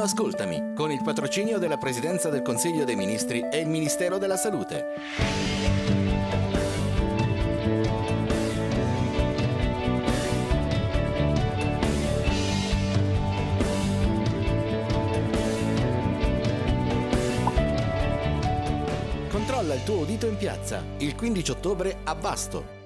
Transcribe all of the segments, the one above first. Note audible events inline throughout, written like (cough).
piano Ascoltami, con il patrocinio della Presidenza del Consiglio dei Ministri e il Ministero della Salute. Controlla il tuo udito in piazza, il 15 ottobre a Basto.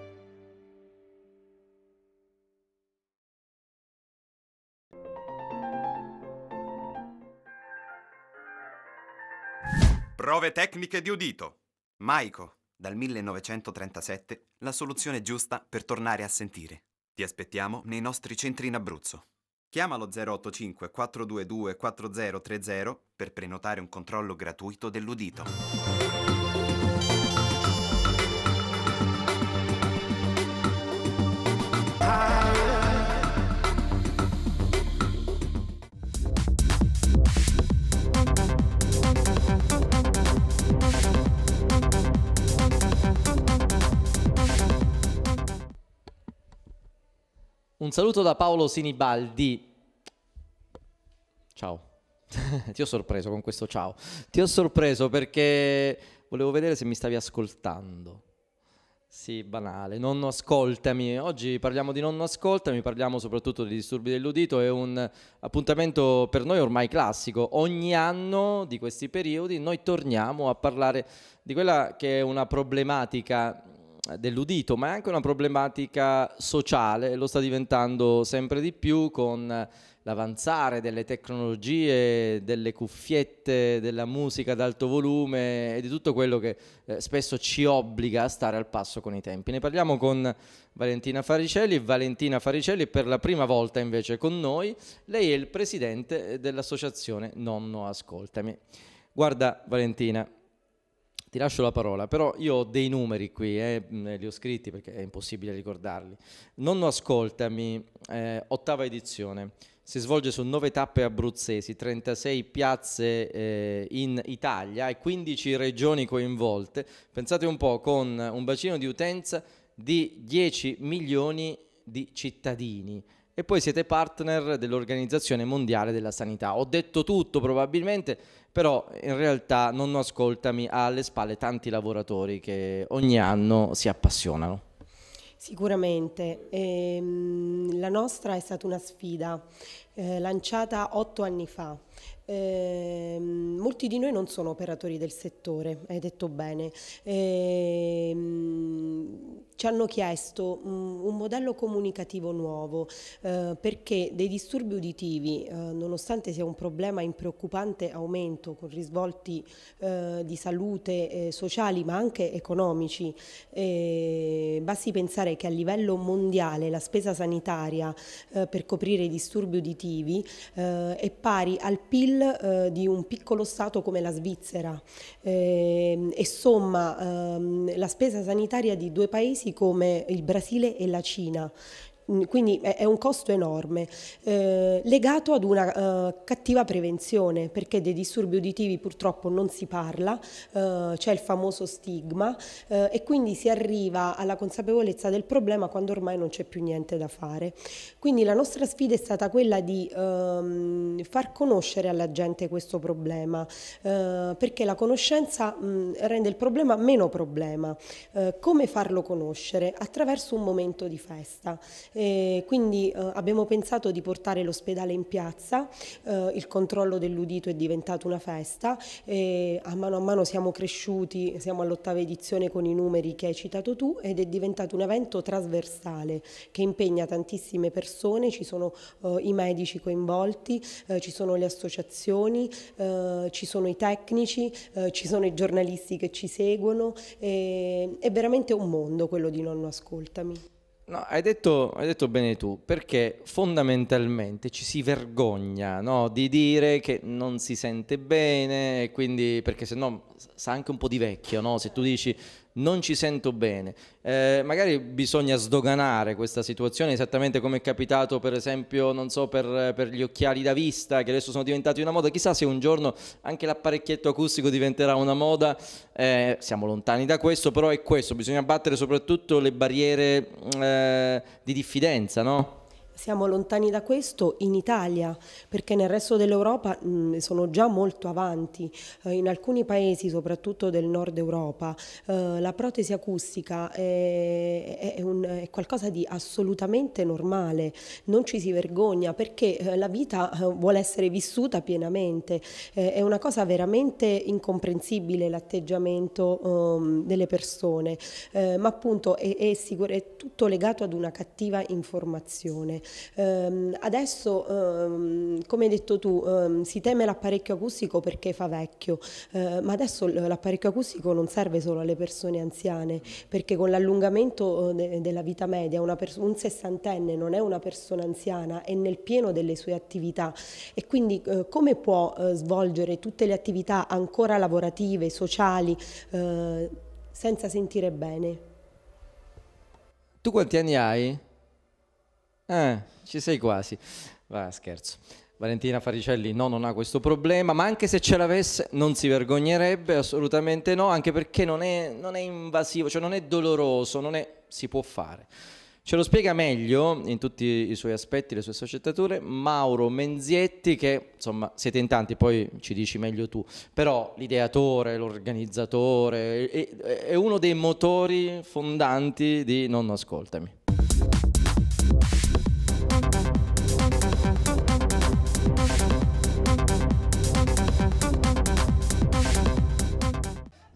Prove tecniche di udito. Maiko, dal 1937, la soluzione giusta per tornare a sentire. Ti aspettiamo nei nostri centri in Abruzzo. Chiama lo 085 422 4030 per prenotare un controllo gratuito dell'udito. Un saluto da Paolo Sinibaldi. Ciao. (laughs) Ti ho sorpreso con questo ciao. Ti ho sorpreso perché volevo vedere se mi stavi ascoltando. Sì, banale. Nonno ascoltami. Oggi parliamo di nonno ascoltami, parliamo soprattutto di disturbi dell'udito. È un appuntamento per noi ormai classico. Ogni anno di questi periodi noi torniamo a parlare di quella che è una problematica dell'udito, ma è anche una problematica sociale e lo sta diventando sempre di più con l'avanzare delle tecnologie, delle cuffiette, della musica ad alto volume e di tutto quello che eh, spesso ci obbliga a stare al passo con i tempi. Ne parliamo con Valentina Faricelli. Valentina Faricelli per la prima volta invece con noi. Lei è il presidente dell'associazione Nonno Ascoltami. Guarda Valentina, ti lascio la parola, però io ho dei numeri qui, eh, mm, eh li ho scritti perché è impossibile ricordarli. Nonno Ascoltami, eh, ottava edizione, si svolge su nove tappe abruzzesi, 36 piazze eh, in Italia e 15 regioni coinvolte. Pensate un po', con un bacino di utenza di 10 milioni di cittadini e poi siete partner dell'Organizzazione Mondiale della Sanità. Ho detto tutto probabilmente, però in realtà nonno ascoltami ha alle spalle tanti lavoratori che ogni anno si appassionano. Sicuramente, ehm, la nostra è stata una sfida eh, lanciata otto anni fa. Eh, molti di noi non sono operatori del settore, hai detto bene. Eh, ci hanno chiesto mm, un modello comunicativo nuovo eh, perché dei disturbi uditivi, eh, nonostante sia un problema in preoccupante aumento con risvolti eh, di salute eh, sociali ma anche economici, eh, basti pensare che a livello mondiale la spesa sanitaria eh, per coprire i disturbi uditivi è pari al PIL di un piccolo Stato come la Svizzera ehm, e somma ehm, la spesa sanitaria di due paesi paesi come il Brasile e la Cina, Mm, quindi è un costo enorme, eh, legato ad una uh, cattiva prevenzione, perché dei disturbi uditivi purtroppo non si parla, uh, c'è il famoso stigma uh, e quindi si arriva alla consapevolezza del problema quando ormai non c'è più niente da fare. Quindi la nostra sfida è stata quella di um, far conoscere alla gente questo problema, perché la conoscenza mh, mm, rende il problema meno problema. come farlo conoscere? Attraverso un momento di festa e quindi eh, abbiamo pensato di portare l'ospedale in piazza, eh, il controllo dell'udito è diventato una festa, a mano a mano siamo cresciuti, siamo all'ottava edizione con i numeri che hai citato tu ed è diventato un evento trasversale che impegna tantissime persone, ci sono eh, i medici coinvolti, eh, ci sono le associazioni, eh, ci sono i tecnici, ci sono i giornalisti che ci seguono, è veramente un mondo quello di Nonno Ascoltami. No, hai, detto, hai detto, bene tu, perché fondamentalmente ci si vergogna no, di dire che non si sente bene, quindi, perché se no sa anche un po' di vecchio, no? se tu dici non ci sento bene. Eh, magari bisogna sdoganare questa situazione esattamente come è capitato per esempio, non so, per, per, gli occhiali da vista che adesso sono diventati una moda. Chissà se un giorno anche l'apparecchietto acustico diventerà una moda. Eh, siamo lontani da questo, però è questo, bisogna battere soprattutto le barriere eh, di diffidenza, no? siamo lontani da questo in Italia, perché nel resto dell'Europa mh, mm, sono già molto avanti. Eh, in alcuni paesi, soprattutto del nord Europa, eh, la protesi acustica è, è, un, è, qualcosa di assolutamente normale, non ci si vergogna perché eh, la vita eh, vuole essere vissuta pienamente. Eh, è una cosa veramente incomprensibile l'atteggiamento um, delle persone, eh, ma appunto è, è, sicuro, è tutto legato ad una cattiva informazione. Ehm, adesso, ehm, come hai detto tu, ehm, si teme l'apparecchio acustico perché fa vecchio, eh, ma adesso l'apparecchio acustico non serve solo alle persone anziane, perché con l'allungamento eh, de della vita media pers- un sessantenne non è una persona anziana, è nel pieno delle sue attività e quindi eh, come può svolgere tutte le attività ancora lavorative, sociali, senza sentire bene? Tu quanti anni hai? Eh, ci sei quasi. Va, scherzo. Valentina Faricelli no, non ha questo problema, ma anche se ce l'avesse non si vergognerebbe, assolutamente no, anche perché non è, non è invasivo, cioè non è doloroso, non è, si può fare. Ce lo spiega meglio in tutti i suoi aspetti, le sue sfaccettature, Mauro Menzietti, che insomma siete in tanti, poi ci dici meglio tu, però l'ideatore, l'organizzatore, è, è uno dei motori fondanti di Nonno Ascoltami.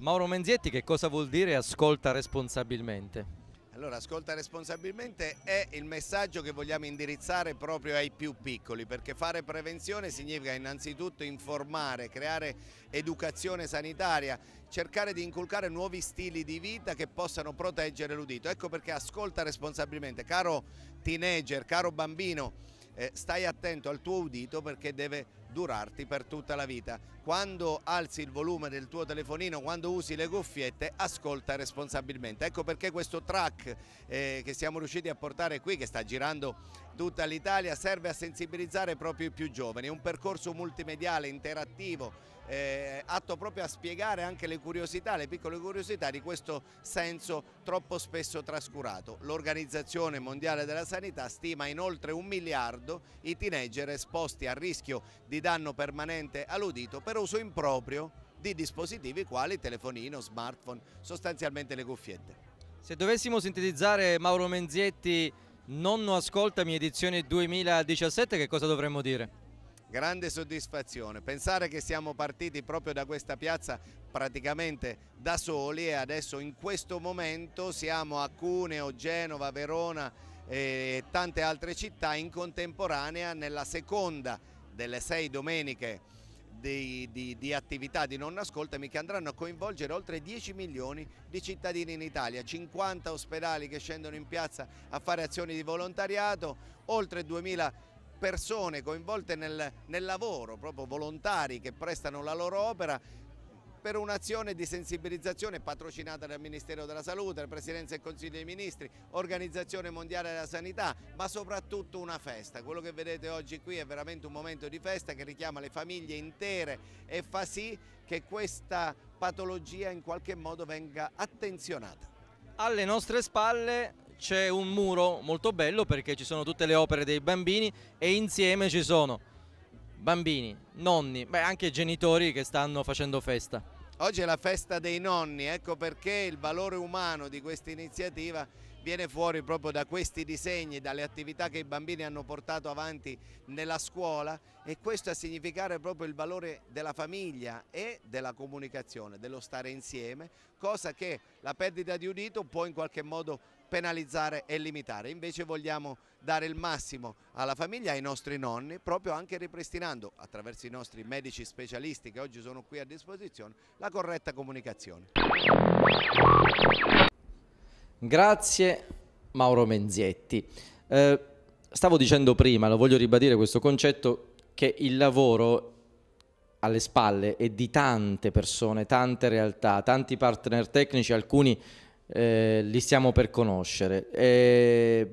Mauro Menzietti che cosa vuol dire ascolta responsabilmente? Allora, ascolta responsabilmente è il messaggio che vogliamo indirizzare proprio ai più piccoli, perché fare prevenzione significa innanzitutto informare, creare educazione sanitaria, cercare di inculcare nuovi stili di vita che possano proteggere l'udito. Ecco perché ascolta responsabilmente, caro teenager, caro bambino, eh, stai attento al tuo udito perché deve durarti per tutta la vita. Quando alzi il volume del tuo telefonino, quando usi le cuffiette, ascolta responsabilmente. Ecco perché questo track eh, che siamo riusciti a portare qui, che sta girando tutta l'Italia, serve a sensibilizzare proprio i più giovani. È un percorso multimediale, interattivo, eh, atto proprio a spiegare anche le curiosità, le piccole curiosità di questo senso troppo spesso trascurato. L'Organizzazione Mondiale della Sanità stima in oltre un miliardo i teenager esposti a rischio di danno permanente all'udito per uso improprio di dispositivi quali telefonino, smartphone, sostanzialmente le cuffiette. Se dovessimo sintetizzare Mauro Menzietti, nonno ascoltami edizione 2017, che cosa dovremmo dire? Grande soddisfazione, pensare che siamo partiti proprio da questa piazza praticamente da soli e adesso in questo momento siamo a Cuneo, Genova, Verona e tante altre città in contemporanea nella seconda delle sei domeniche di, di, di attività di non ascoltami che andranno a coinvolgere oltre 10 milioni di cittadini in Italia, 50 ospedali che scendono in piazza a fare azioni di volontariato, oltre 2000 persone coinvolte nel, nel lavoro, proprio volontari che prestano la loro opera per un'azione di sensibilizzazione patrocinata dal Ministero della Salute, la Presidenza del Consiglio dei Ministri, Organizzazione Mondiale della Sanità, ma soprattutto una festa. Quello che vedete oggi qui è veramente un momento di festa che richiama le famiglie intere e fa sì che questa patologia in qualche modo venga attenzionata. Alle nostre spalle c'è un muro molto bello perché ci sono tutte le opere dei bambini e insieme ci sono bambini, nonni, beh anche genitori che stanno facendo festa. Oggi è la festa dei nonni, ecco perché il valore umano di questa iniziativa viene fuori proprio da questi disegni, dalle attività che i bambini hanno portato avanti nella scuola e questo a significare proprio il valore della famiglia e della comunicazione, dello stare insieme, cosa che la perdita di udito può in qualche modo penalizzare e limitare. Invece vogliamo dare il massimo alla famiglia, ai nostri nonni, proprio anche ripristinando attraverso i nostri medici specialisti che oggi sono qui a disposizione la corretta comunicazione. Grazie Mauro Menzietti. Eh, stavo dicendo prima, lo voglio ribadire questo concetto, che il lavoro alle spalle è di tante persone, tante realtà, tanti partner tecnici, alcuni eh, li stiamo per conoscere. Eh,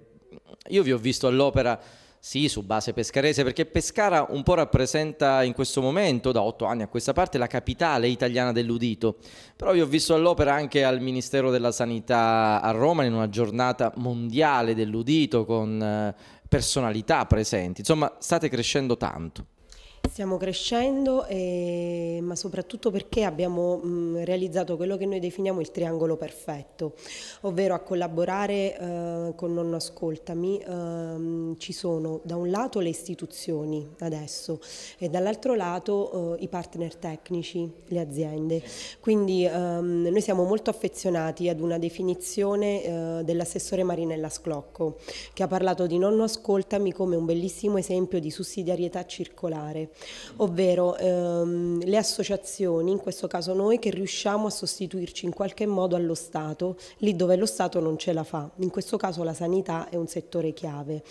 io vi ho visto all'opera sì, su base pescarese, perché Pescara un po' rappresenta in questo momento, da otto anni a questa parte, la capitale italiana dell'udito. Però io ho visto all'opera anche al Ministero della Sanità a Roma in una giornata mondiale dell'udito con eh, personalità presenti. Insomma, state crescendo tanto. Stiamo crescendo, eh, ma soprattutto perché abbiamo mh, mm, realizzato quello che noi definiamo il triangolo perfetto, ovvero a collaborare eh, con Nonno Ascoltami eh, ci sono da un lato le istituzioni adesso e dall'altro lato eh, i partner tecnici, le aziende. Quindi ehm, noi siamo molto affezionati ad una definizione eh, dell'assessore Marinella Sclocco che ha parlato di Nonno Ascoltami come un bellissimo esempio di sussidiarietà circolare ovvero ehm, le associazioni, in questo caso noi, che riusciamo a sostituirci in qualche modo allo Stato, lì dove lo Stato non ce la fa. In questo caso la sanità è un settore chiave.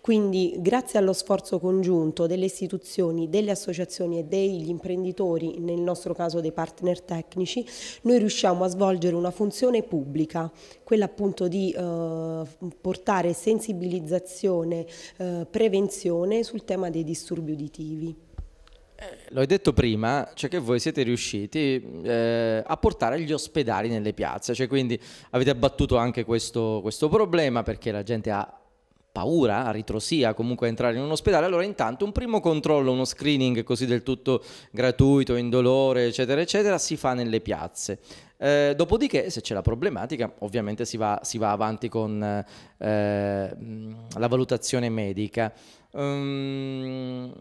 Quindi grazie allo sforzo congiunto delle istituzioni, delle associazioni e degli imprenditori, nel nostro caso dei partner tecnici, noi riusciamo a svolgere una funzione pubblica, quella appunto di eh, portare sensibilizzazione, eh, prevenzione sul tema dei disturbi uditivi. Eh, l'ho detto prima, cioè che voi siete riusciti eh, a portare gli ospedali nelle piazze, cioè quindi avete abbattuto anche questo, questo problema perché la gente ha paura, ritrosia comunque a entrare in un ospedale, allora intanto un primo controllo, uno screening così del tutto gratuito, indolore, eccetera, eccetera, si fa nelle piazze. Eh, dopodiché, se c'è la problematica, ovviamente si va, si va avanti con eh, la valutazione medica. Um,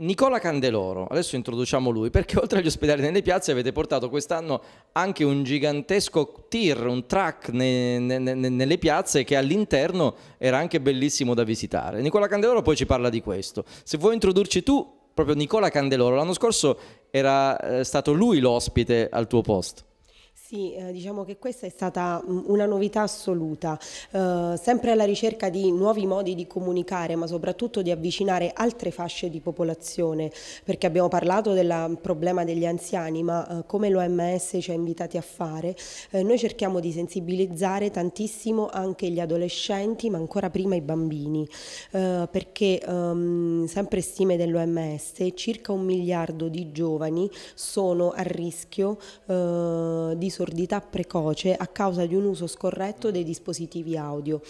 Nicola Candeloro, adesso introduciamo lui, perché (laughs) oltre agli ospedali nelle piazze avete portato quest'anno anche un gigantesco tir, un track ne, ne, ne, nelle piazze che all'interno era anche bellissimo da visitare. Nicola Candeloro poi ci parla di questo. Se vuoi introdurci tu, proprio Nicola Candeloro, l'anno scorso era eh, stato lui l'ospite al tuo posto. Sì, eh, diciamo che questa è stata mm, una novità assoluta, eh, sempre alla ricerca di nuovi modi di comunicare, ma soprattutto di avvicinare altre fasce di popolazione, perché abbiamo parlato del problema degli anziani, ma eh, come l'OMS ci ha invitati a fare, eh, noi cerchiamo di sensibilizzare tantissimo anche gli adolescenti, ma ancora prima i bambini, eh, perché ehm, sempre stime dell'OMS, circa un miliardo di giovani sono a rischio di sopravvivenza sordità precoce a causa di un uso scorretto dei dispositivi audio.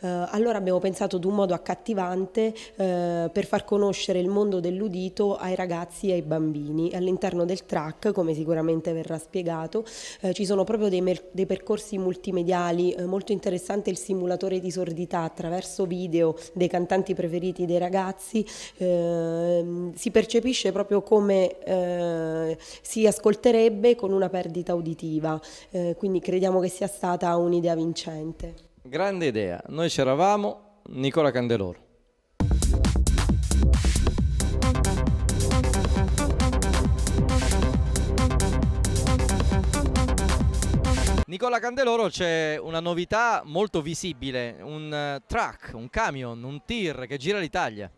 Eh, allora abbiamo pensato ad un modo accattivante eh, per far conoscere il mondo dell'udito ai ragazzi e ai bambini. All'interno del track, come sicuramente verrà spiegato, eh, ci sono proprio dei, mer- dei percorsi multimediali, eh, molto interessante il simulatore di sordità attraverso video dei cantanti preferiti dei ragazzi, ehm, si percepisce proprio come eh, si ascolterebbe con una perdita uditiva eh, quindi crediamo che sia stata un'idea vincente. Grande idea, noi c'eravamo, Nicola Candeloro. Nicola Candeloro c'è una novità molto visibile, un eh, truck, un camion, un tir che gira l'Italia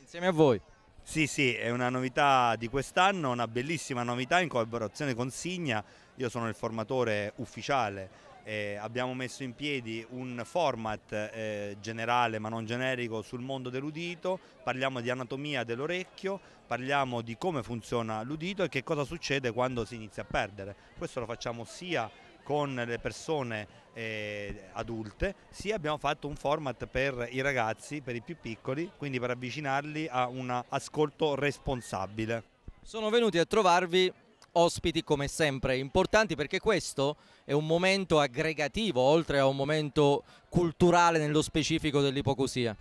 insieme a voi. Sì, sì, è una novità di quest'anno, una bellissima novità in collaborazione con Signa io sono il formatore ufficiale eh, abbiamo messo in piedi un format eh, generale ma non generico sul mondo dell'udito, parliamo di anatomia dell'orecchio, parliamo di come funziona l'udito e che cosa succede quando si inizia a perdere. Questo lo facciamo sia con le persone eh, adulte, sia abbiamo fatto un format per i ragazzi, per i più piccoli, quindi per avvicinarli a un ascolto responsabile. Sono venuti a trovarvi ospiti come sempre importanti perché questo è un momento aggregativo oltre a un momento culturale nello specifico dell'ipocusia.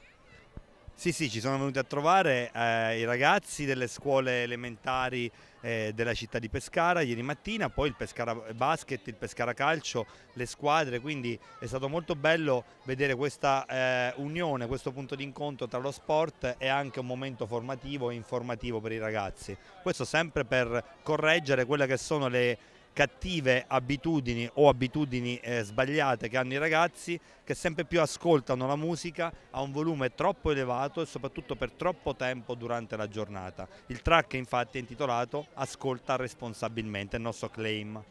Sì, sì, ci sono venuti a trovare eh, i ragazzi delle scuole elementari eh, della città di Pescara ieri mattina, poi il Pescara Basket, il Pescara Calcio, le squadre, quindi è stato molto bello vedere questa eh, unione, questo punto di incontro tra lo sport e anche un momento formativo e informativo per i ragazzi. Questo sempre per correggere quelle che sono le cattive abitudini o abitudini eh, sbagliate che hanno i ragazzi che sempre più ascoltano la musica a un volume troppo elevato e soprattutto per troppo tempo durante la giornata. Il track infatti è intitolato Ascolta responsabilmente, il nostro claim.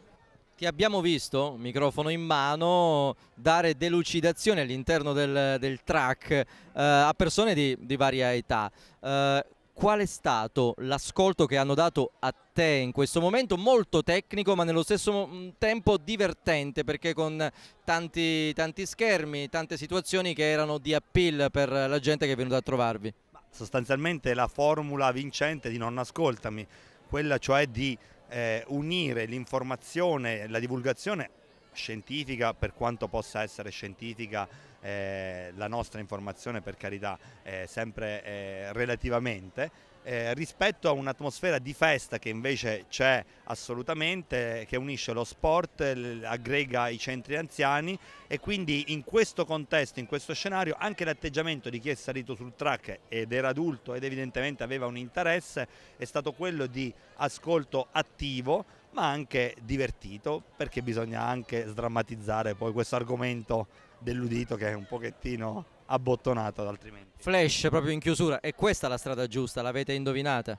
Ti abbiamo visto, microfono in mano, dare delucidazione all'interno del, del, track eh, a persone di, di varia età. Eh, qual è stato l'ascolto che hanno dato a te in questo momento? Molto tecnico ma nello stesso mm, tempo divertente perché con tanti, tanti schermi, tante situazioni che erano di appeal per la gente che è venuta a trovarvi. Sostanzialmente la formula vincente di non ascoltami, quella cioè di eh, unire l'informazione, la divulgazione scientifica per quanto possa essere scientifica eh, la nostra informazione per carità eh, sempre eh, relativamente, eh, rispetto a un'atmosfera di festa che invece c'è assolutamente, che unisce lo sport, aggrega i centri anziani e quindi in questo contesto, in questo scenario, anche l'atteggiamento di chi è salito sul track ed era adulto ed evidentemente aveva un interesse è stato quello di ascolto attivo ma anche divertito perché bisogna anche sdrammatizzare poi questo argomento dell'udito che è un pochettino abbottonato altrimenti. Flash proprio in chiusura, è questa la strada giusta, l'avete indovinata?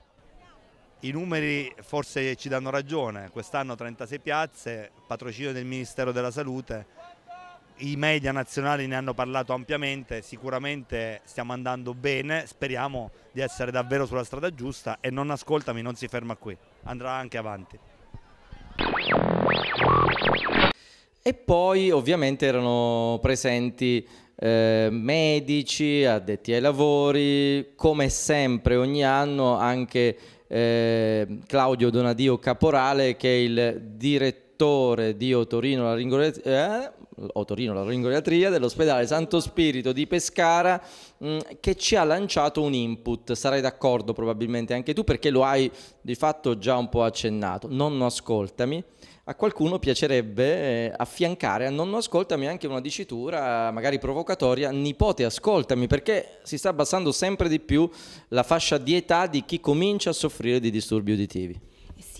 I numeri forse ci danno ragione, quest'anno 36 piazze, patrocinio del Ministero della Salute, i media nazionali ne hanno parlato ampiamente, sicuramente stiamo andando bene, speriamo di essere davvero sulla strada giusta e non ascoltami, non si ferma qui, andrà anche avanti. E poi ovviamente erano presenti eh, medici, addetti ai lavori, come sempre ogni anno anche eh, Claudio Donadio Caporale che è il direttore di Otorino Laringoiatria, eh, Otorino Laringoiatria dell'ospedale Santo Spirito di Pescara mh, mm, che ci ha lanciato un input, sarai d'accordo probabilmente anche tu perché lo hai di fatto già un po' accennato, nonno ascoltami a qualcuno piacerebbe eh, affiancare a nonno ascoltami anche una dicitura magari provocatoria, nipote ascoltami, perché si sta abbassando sempre di più la fascia di età di chi comincia a soffrire di disturbi uditivi.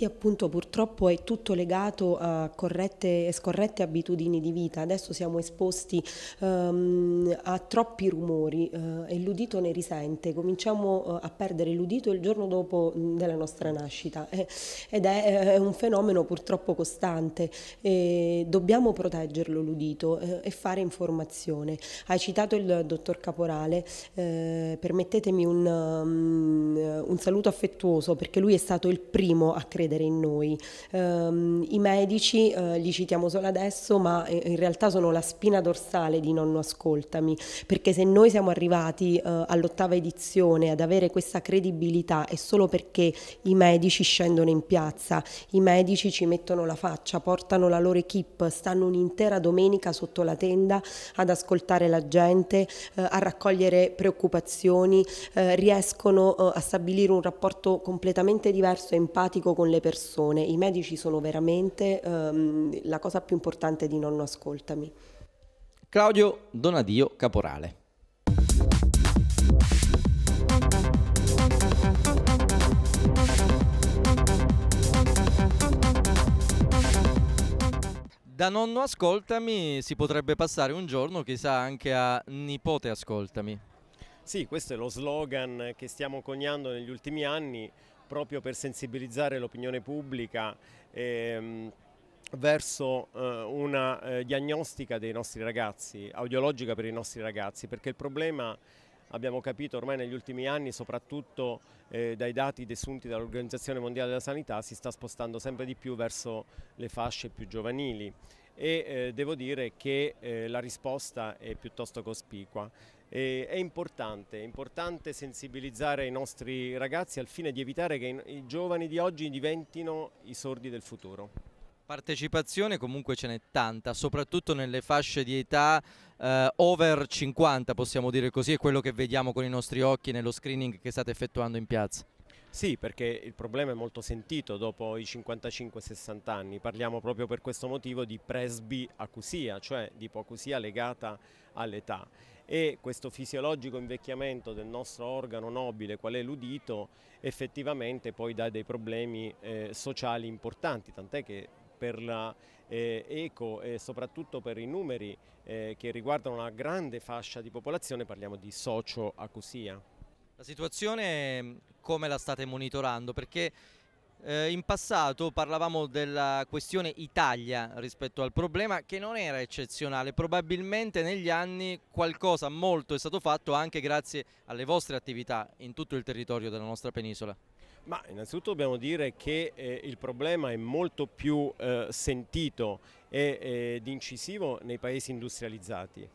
Sì, appunto, purtroppo è tutto legato a corrette e scorrette abitudini di vita. Adesso siamo esposti um, a troppi rumori uh, e l'udito ne risente. Cominciamo uh, a perdere l'udito il giorno dopo mh, mm, della nostra nascita eh, (laughs) ed è, è, eh, un fenomeno purtroppo costante. E dobbiamo proteggerlo l'udito eh, e fare informazione. Hai citato il dottor Caporale, eh, permettetemi un, um, un saluto affettuoso perché lui è stato il primo a credere vedere in noi. Um, I medici uh, li citiamo solo adesso, ma eh, in realtà sono la spina dorsale di Nonno Ascoltami, perché se noi siamo arrivati uh, all'ottava edizione ad avere questa credibilità è solo perché i medici scendono in piazza, i medici ci mettono la faccia, portano la loro equip, stanno un'intera domenica sotto la tenda ad ascoltare la gente, uh, a raccogliere preoccupazioni, riescono a stabilire un rapporto completamente diverso e empatico con le persone, i medici sono veramente ehm, la cosa più importante di Nonno Ascoltami. Claudio Donadio Caporale. Da nonno ascoltami si potrebbe passare un giorno chissà anche a nipote ascoltami. Sì, questo è lo slogan che stiamo coniando negli ultimi anni proprio per sensibilizzare l'opinione pubblica ehm, verso eh, una eh, diagnostica dei nostri ragazzi, audiologica per i nostri ragazzi, perché il problema abbiamo capito ormai negli ultimi anni, soprattutto eh, dai dati desunti dall'Organizzazione Mondiale della Sanità, si sta spostando sempre di più verso le fasce più giovanili e eh, devo dire che eh, la risposta è piuttosto cospicua. E è importante, è importante sensibilizzare i nostri ragazzi al fine di evitare che i giovani di oggi diventino i sordi del futuro. Partecipazione comunque ce n'è tanta, soprattutto nelle fasce di età eh, over 50 possiamo dire così, è quello che vediamo con i nostri occhi nello screening che state effettuando in piazza. Sì, perché il problema è molto sentito dopo i 55-60 anni, parliamo proprio per questo motivo di presbiacusia, cioè di ipoacusia legata all'età e questo fisiologico invecchiamento del nostro organo nobile, qual è l'udito, effettivamente poi dà dei problemi eh, sociali importanti, tant'è che per l'eco eh, e soprattutto per i numeri eh, che riguardano una grande fascia di popolazione parliamo di socioacusia. La situazione mm, come la state monitorando? Perché eh, in passato parlavamo della questione Italia rispetto al problema che non era eccezionale, probabilmente negli anni qualcosa molto è stato fatto anche grazie alle vostre attività in tutto il territorio della nostra penisola. Ma innanzitutto dobbiamo dire che eh, il problema è molto più eh, sentito eh, ed incisivo nei paesi industrializzati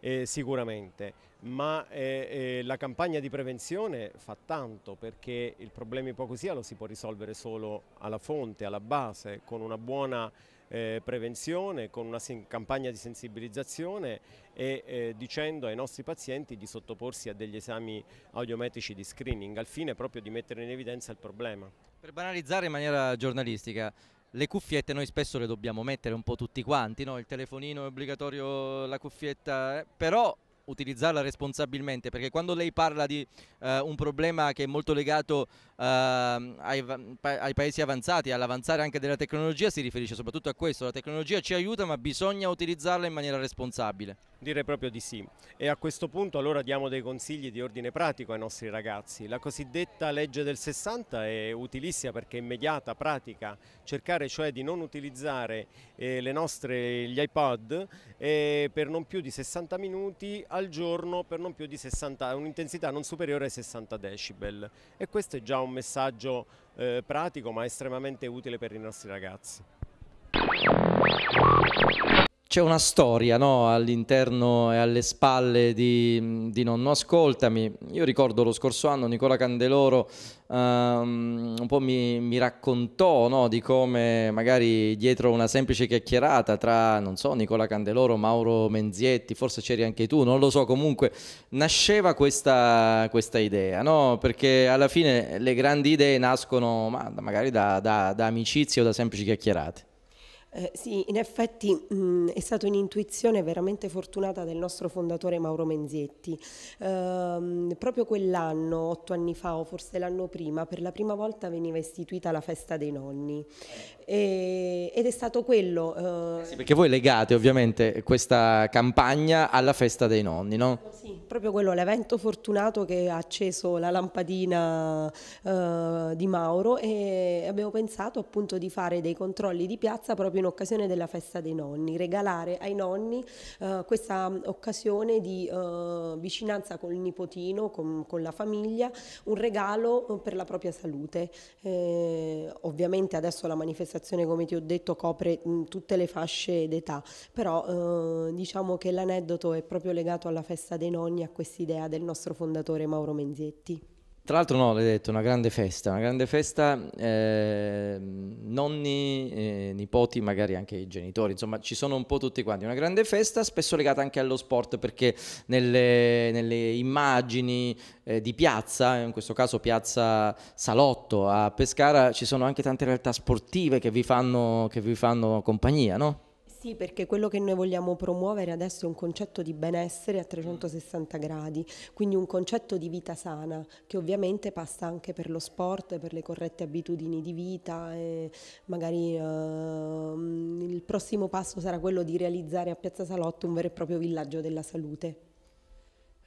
eh, sicuramente, ma eh, eh, la campagna di prevenzione fa tanto perché il problema ipocrisia lo si può risolvere solo alla fonte, alla base, con una buona eh, prevenzione, con una campagna di sensibilizzazione e eh, dicendo ai nostri pazienti di sottoporsi a degli esami audiometrici di screening al fine proprio di mettere in evidenza il problema. Per banalizzare in maniera giornalistica, le cuffiette noi spesso le dobbiamo mettere un po' tutti quanti, no? il telefonino è obbligatorio, la cuffietta, eh, però utilizzarla responsabilmente perché quando lei parla di eh, un problema che è molto legato eh, ai, ai, paesi avanzati, all'avanzare anche della tecnologia, si riferisce soprattutto a questo, la tecnologia ci aiuta ma bisogna utilizzarla in maniera responsabile. Direi proprio di sì. E a questo punto allora diamo dei consigli di ordine pratico ai nostri ragazzi. La cosiddetta legge del 60 è utilissima perché è immediata, pratica, cercare cioè di non utilizzare eh, nostre, gli iPad eh, per non più di 60 minuti al giorno, per non più di 60, un'intensità non superiore ai 60 decibel. E questo è già un messaggio eh, pratico ma estremamente utile per i nostri ragazzi c'è una storia no? all'interno e alle spalle di, di, Nonno Ascoltami. Io ricordo lo scorso anno Nicola Candeloro um, un po' mi, mi raccontò no? di come magari dietro una semplice chiacchierata tra, non so, Nicola Candeloro, Mauro Menzietti, forse c'eri anche tu, non lo so, comunque nasceva questa, questa idea, no? perché alla fine le grandi idee nascono ma, magari da, da, da amicizie o da semplici chiacchierate. Eh, sì, in effetti mh, mm, è stata un'intuizione veramente fortunata del nostro fondatore Mauro Menzietti. Ehm, proprio quell'anno, otto anni fa o forse l'anno prima, per la prima volta veniva istituita la festa dei nonni e, ed è stato quello. Eh, eh... Sì, perché voi legate ovviamente questa campagna alla festa dei nonni, no? Sì, proprio quello, l'evento fortunato che ha acceso la lampadina eh, di Mauro e abbiamo pensato appunto di fare dei controlli di piazza proprio proprio in occasione della festa dei nonni, regalare ai nonni eh, questa occasione di eh, vicinanza col nipotino, con, con, la famiglia, un regalo eh, per la propria salute. Eh, ovviamente adesso la manifestazione, come ti ho detto, copre mh, mm, tutte le fasce d'età, però eh, diciamo che l'aneddoto è proprio legato alla festa dei nonni, a quest'idea del nostro fondatore Mauro Menzietti. Tra l'altro no, l'hai detto, una grande festa, una grande festa, eh, nonni, eh, nipoti, magari anche i genitori, insomma ci sono un po' tutti quanti, una grande festa spesso legata anche allo sport perché nelle, nelle immagini eh, di piazza, in questo caso piazza Salotto a Pescara, ci sono anche tante realtà sportive che vi fanno, che vi fanno compagnia, no? Sì, perché quello che noi vogliamo promuovere adesso è un concetto di benessere a 360 gradi, quindi un concetto di vita sana, che ovviamente passa anche per lo sport, per le corrette abitudini di vita e magari uh, il prossimo passo sarà quello di realizzare a Piazza Salotto un vero e proprio villaggio della salute.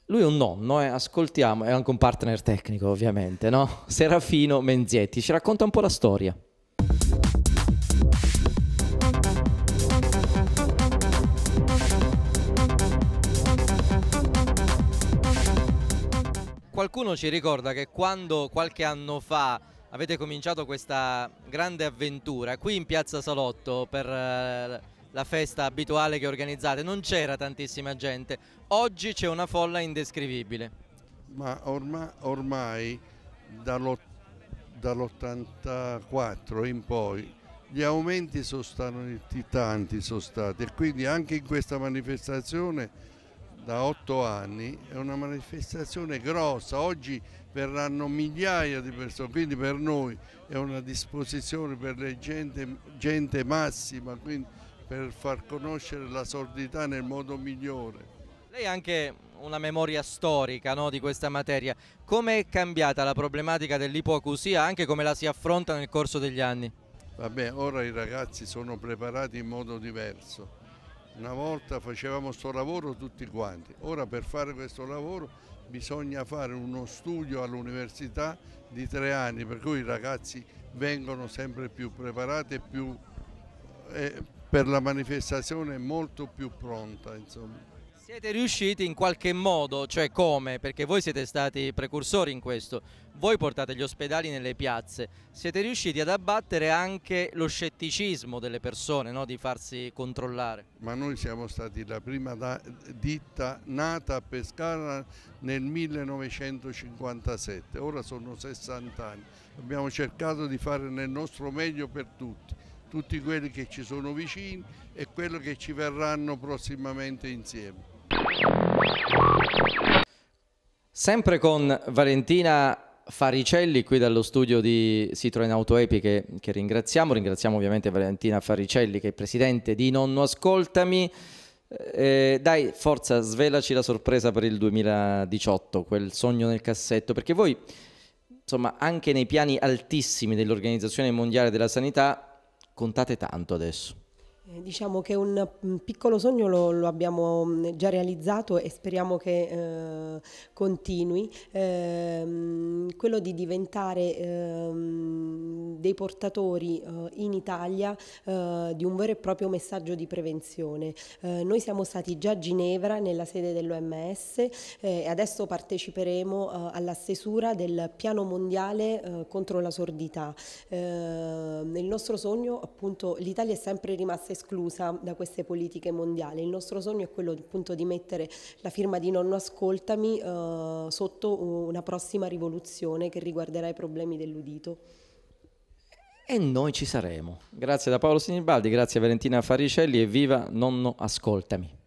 Lui è un nonno, eh? ascoltiamo, è anche un partner tecnico ovviamente, no? (laughs) Serafino Menzietti, ci racconta un po' la storia. qualcuno ci ricorda che quando qualche anno fa avete cominciato questa grande avventura qui in Piazza Salotto per eh, la festa abituale che organizzate, non c'era tantissima gente, oggi c'è una folla indescrivibile. Ma ormai, ormai dall'84 in poi gli aumenti sono stati tanti sono stati, e quindi anche in questa manifestazione da otto anni, è una manifestazione grossa, oggi verranno migliaia di persone, quindi per noi è una disposizione per la gente, gente massima, quindi per far conoscere la sordità nel modo migliore. Lei ha anche una memoria storica no, di questa materia, come è cambiata la problematica dell'ipoacusia, anche come la si affronta nel corso degli anni? Vabbè, ora i ragazzi sono preparati in modo diverso, una volta facevamo questo lavoro tutti quanti, ora per fare questo lavoro bisogna fare uno studio all'università di tre anni, per cui i ragazzi vengono sempre più preparati e più, eh, per la manifestazione molto più pronta. Insomma. Siete riusciti in qualche modo, cioè come? Perché voi siete stati precursori in questo, voi portate gli ospedali nelle piazze, siete riusciti ad abbattere anche lo scetticismo delle persone no? di farsi controllare. Ma noi siamo stati la prima ditta nata a Pescara nel 1957, ora sono 60 anni, abbiamo cercato di fare nel nostro meglio per tutti tutti quelli che ci sono vicini e quelli che ci verranno prossimamente insieme. Sempre con Valentina Faricelli qui dallo studio di Citroen Auto Epi che, che, ringraziamo, ringraziamo ovviamente Valentina Faricelli che è presidente di Nonno Ascoltami. Eh, eh dai, forza, svelaci la sorpresa per il 2018, quel sogno nel cassetto, perché voi, insomma, anche nei piani altissimi dell'Organizzazione Mondiale della Sanità, contate tanto adesso. Eh, diciamo che un piccolo sogno lo, lo, abbiamo mm, già realizzato e speriamo che eh, continui, eh, quello di diventare eh, dei portatori eh, in Italia eh, di un vero e proprio messaggio di prevenzione. Eh, noi siamo stati già a Ginevra nella sede dell'OMS eh, e adesso parteciperemo eh, alla stesura del piano mondiale contro la sordità. nel nostro sogno appunto l'Italia è sempre rimasta esclusa da queste politiche mondiali, il nostro sogno è quello appunto di mettere la firma di nonno ascoltami sotto una prossima rivoluzione che riguarderà i problemi dell'udito e noi ci saremo. Grazie da Paolo Sinibaldi, grazie a Valentina Faricelli e viva nonno ascoltami.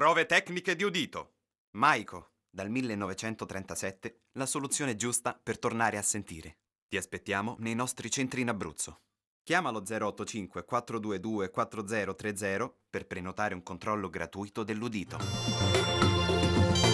Prove tecniche di udito. Maiko, dal 1937, la soluzione giusta per tornare a sentire. Ti aspettiamo nei nostri centri in Abruzzo. Chiama lo 085 422 4030 per prenotare un controllo gratuito dell'udito.